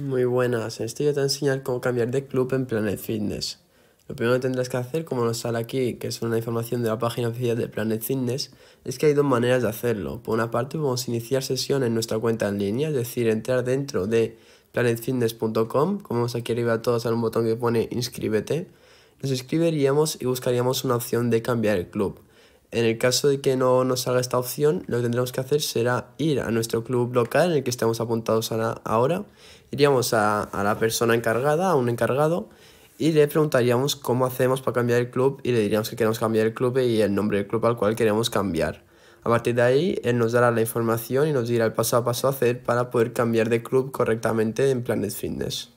Muy buenas, en este te voy enseñar cómo cambiar de club en Planet Fitness. Lo primero que tendrás que hacer, como nos sale aquí, que es una información de la página oficial de Planet Fitness, es que hay dos maneras de hacerlo. Por una parte, podemos iniciar sesión en nuestra cuenta en línea, es decir, entrar dentro de planetfitness.com, como vemos aquí arriba todos hay un botón que pone inscríbete, nos inscribiríamos y buscaríamos una opción de cambiar el club. En el caso de que no nos salga esta opción, lo que tendremos que hacer será ir a nuestro club local en el que estamos apuntados ahora. Iríamos a, a la persona encargada, a un encargado, y le preguntaríamos cómo hacemos para cambiar el club y le diríamos que queremos cambiar el club y el nombre del club al cual queremos cambiar. A partir de ahí, él nos dará la información y nos dirá el paso a paso a hacer para poder cambiar de club correctamente en Planet Fitness.